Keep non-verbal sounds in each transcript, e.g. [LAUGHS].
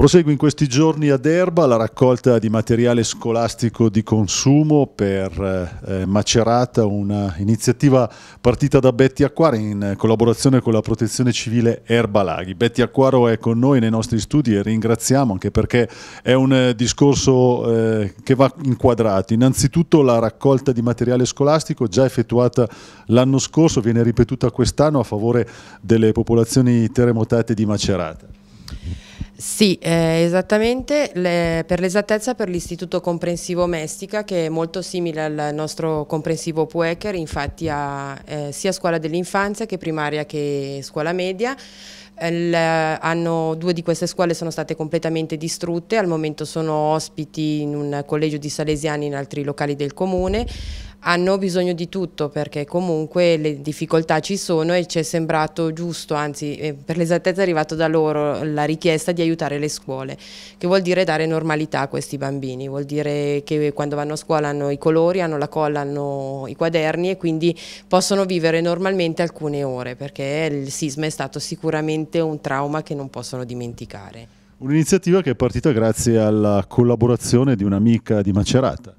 Prosegue in questi giorni ad Erba la raccolta di materiale scolastico di consumo per eh, eh Macerata, un'iniziativa partita da Betty Acquaro in collaborazione con la protezione civile Erba Laghi. Betty Acquaro è con noi nei nostri studi e ringraziamo anche perché è un eh, discorso eh, che va inquadrato. Innanzitutto la raccolta di materiale scolastico già effettuata l'anno scorso viene ripetuta quest'anno a favore delle popolazioni terremotate di Macerata. Sì, eh, esattamente, le, per l'esattezza per l'Istituto Comprensivo Mestica che è molto simile al nostro comprensivo Puecher, infatti ha eh, sia scuola dell'infanzia che primaria che scuola media. Il, eh, hanno, due di queste scuole sono state completamente distrutte, al momento sono ospiti in un collegio di salesiani in altri locali del comune hanno bisogno di tutto perché comunque le difficoltà ci sono e ci è sembrato giusto, anzi eh, per l'esattezza è arrivata da loro la richiesta di aiutare le scuole, che vuol dire dare normalità a questi bambini, vuol dire che quando vanno a scuola hanno i colori, hanno la colla, hanno i quaderni e quindi possono vivere normalmente alcune ore perché il sisma è stato sicuramente un trauma che non possono dimenticare. Un'iniziativa che è partita grazie alla collaborazione di un'amica di Macerata.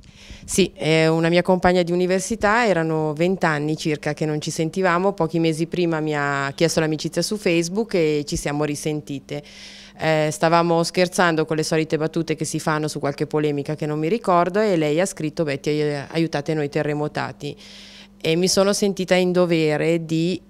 Sì, eh, una mia compagna di università, erano vent'anni circa che non ci sentivamo, pochi mesi prima mi ha chiesto l'amicizia su Facebook e ci siamo risentite. Eh, stavamo scherzando con le solite battute che si fanno su qualche polemica che non mi ricordo e lei ha scritto Betty aiutate noi terremotati e mi sono sentita in dovere di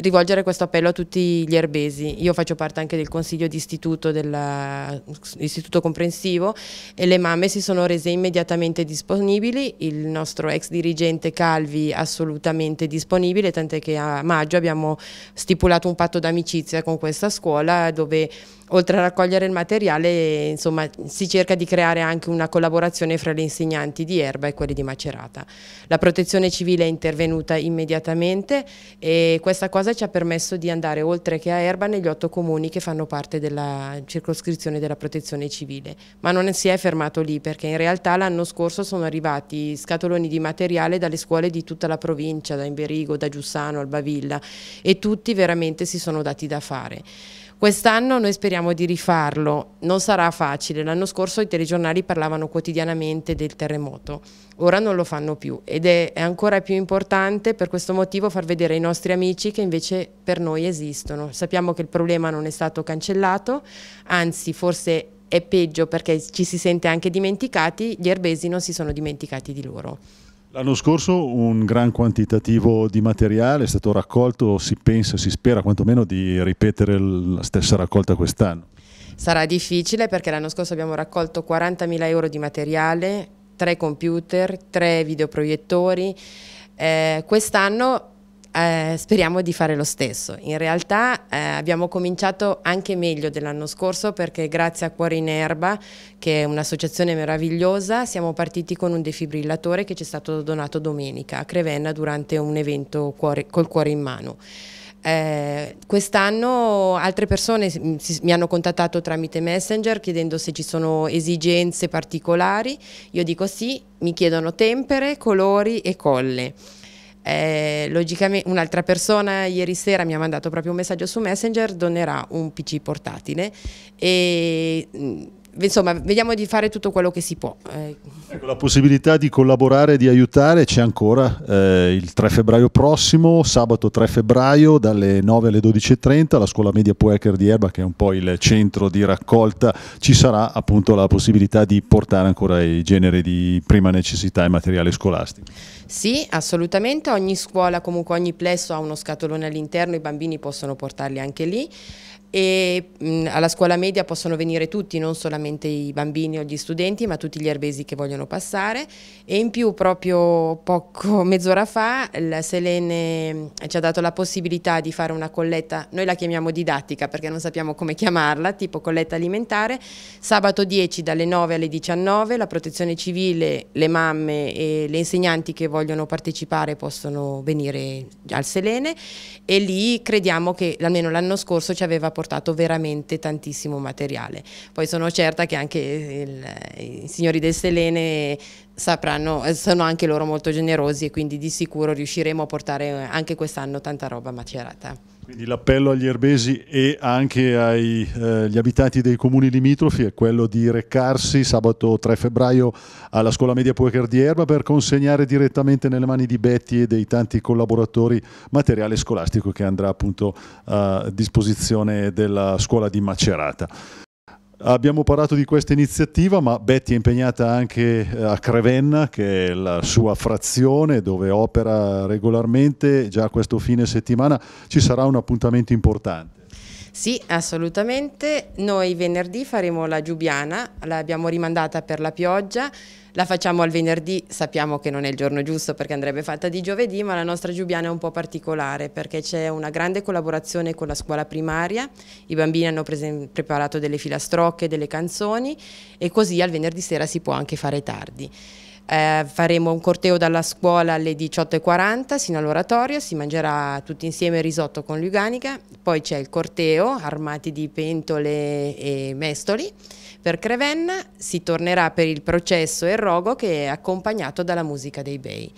rivolgere questo appello a tutti gli erbesi. Io faccio parte anche del consiglio di istituto dell'istituto comprensivo e le mamme si sono rese immediatamente disponibili, il nostro ex dirigente Calvi assolutamente disponibile, tant'è che a maggio abbiamo stipulato un patto d'amicizia con questa scuola dove oltre a raccogliere il materiale insomma, si cerca di creare anche una collaborazione fra gli insegnanti di Erba e quelli di Macerata. La protezione civile è intervenuta immediatamente e questa cosa ci ha permesso di andare oltre che a Erba negli otto comuni che fanno parte della circoscrizione della protezione civile, ma non si è fermato lì perché in realtà l'anno scorso sono arrivati scatoloni di materiale dalle scuole di tutta la provincia, da Imberigo, da Giussano, Albavilla e tutti veramente si sono dati da fare. Quest'anno noi speriamo di rifarlo, non sarà facile, l'anno scorso i telegiornali parlavano quotidianamente del terremoto, ora non lo fanno più ed è, ancora più importante per questo motivo far vedere ai nostri amici che invece per noi esistono. Sappiamo che il problema non è stato cancellato, anzi forse è peggio perché ci si sente anche dimenticati, gli erbesi non si sono dimenticati di loro. L'anno scorso un gran quantitativo di materiale è stato raccolto, si pensa, si spera quantomeno di ripetere la stessa raccolta quest'anno. Sarà difficile perché l'anno scorso abbiamo raccolto 40.000 euro di materiale, 3 computer, 3 videoproiettori. Eh, quest'anno eh, speriamo di fare lo stesso. In realtà eh, abbiamo cominciato anche meglio dell'anno scorso perché grazie a Cuore in Erba, che è un'associazione meravigliosa, siamo partiti con un defibrillatore che ci è stato donato domenica a Crevenna durante un evento cuore, col cuore in mano. Eh, Quest'anno altre persone mm, mi hanno contattato tramite Messenger chiedendo se ci sono esigenze particolari, io dico sì, mi chiedono tempere, colori e colle. Eh, logicamente un'altra persona ieri sera mi ha mandato proprio un messaggio su Messenger, donerà un PC portatile e mm, insomma, vediamo di fare tutto quello che si può. Eh. Ecco, la possibilità di collaborare e di aiutare c'è ancora eh, il 3 febbraio prossimo, sabato 3 febbraio dalle 9 alle 12.30, la scuola media Puecher di Erba, che è un po' il centro di raccolta, ci sarà appunto la possibilità di portare ancora i generi di prima necessità e materiale scolastico. Sì, assolutamente, ogni scuola, comunque ogni plesso ha uno scatolone all'interno, i bambini possono portarli anche lì e mh, alla scuola media possono venire tutti, non solamente solamente i bambini o gli studenti ma tutti gli erbesi che vogliono passare e in più proprio poco, [LAUGHS] mezz'ora fa la Selene eh, ci ha dato la possibilità di fare una colletta, noi la chiamiamo didattica perché non sappiamo come chiamarla, tipo colletta alimentare, sabato 10 dalle 9 alle 19 la protezione civile, le mamme e le insegnanti che vogliono partecipare possono venire al Selene e lì crediamo che almeno l'anno scorso ci aveva portato veramente tantissimo materiale. Poi sono certa certa che anche il, i signori del Selene sapranno, eh, sono anche loro molto generosi e quindi di sicuro riusciremo a portare eh, anche quest'anno tanta roba macerata. Quindi l'appello agli erbesi e anche agli eh, abitanti dei comuni limitrofi è quello di recarsi sabato 3 febbraio alla scuola media Puecher di Erba per consegnare direttamente nelle mani di Betty e dei tanti collaboratori materiale scolastico che andrà appunto a disposizione della scuola di Macerata. Abbiamo parlato di questa iniziativa, ma Betty è impegnata anche eh, a Crevenna, che è la sua frazione dove opera regolarmente. Già questo fine settimana ci sarà un appuntamento importante. Sì, assolutamente. Noi venerdì faremo la Giubiana, l'abbiamo rimandata per la pioggia, la facciamo al venerdì, sappiamo che non è il giorno giusto perché andrebbe fatta di giovedì, ma la nostra Giubiana è un po' particolare perché c'è una grande collaborazione con la scuola primaria, i bambini hanno preparato delle filastrocche, delle canzoni e così al venerdì sera si può anche fare tardi. Eh, faremo un corteo dalla scuola alle 18.40 sino all'oratorio, si mangerà tutti insieme risotto con luganica, poi c'è il corteo armati di pentole e mestoli per Crevenna, si tornerà per il processo e il rogo che è accompagnato dalla musica dei bei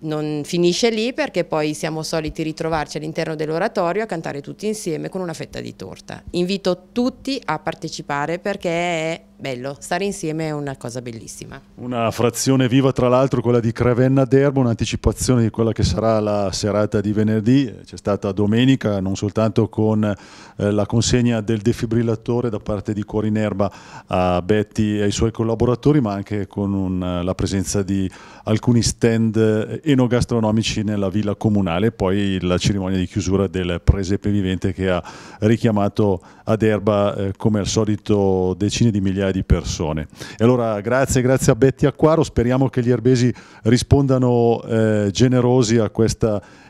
non finisce lì perché poi siamo soliti ritrovarci all'interno dell'oratorio a cantare tutti insieme con una fetta di torta. Invito tutti a partecipare perché è bello, stare insieme è una cosa bellissima. Una frazione viva tra l'altro quella di Crevenna Derbo, un'anticipazione di quella che sarà la serata di venerdì, c'è stata domenica non soltanto con eh, la consegna del defibrillatore da parte di Cuori in Erba a Betty e ai suoi collaboratori, ma anche con un, la presenza di alcuni stand enogastronomici nella villa comunale, poi la cerimonia di chiusura del presepe vivente che ha richiamato ad Erba eh, come al solito decine di migliaia di persone. E allora grazie, grazie a Betty Acquaro, speriamo che gli erbesi rispondano eh, generosi a,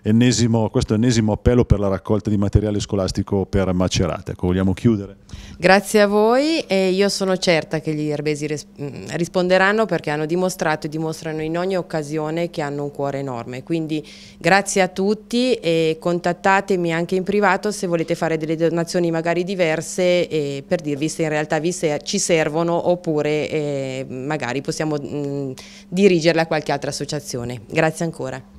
ennesimo, a, questo ennesimo appello per la raccolta di materiale scolastico per Macerate. Ecco, vogliamo chiudere. Grazie a voi e io sono certa che gli erbesi mm, risponderanno perché hanno dimostrato e dimostrano in ogni occasione che hanno un cuore enorme. Quindi grazie a tutti e contattatemi anche in privato se volete fare delle donazioni magari diverse per dirvi se in realtà vi se ci serve servono oppure eh, magari possiamo mh, mm, dirigerle a qualche altra associazione. Grazie ancora.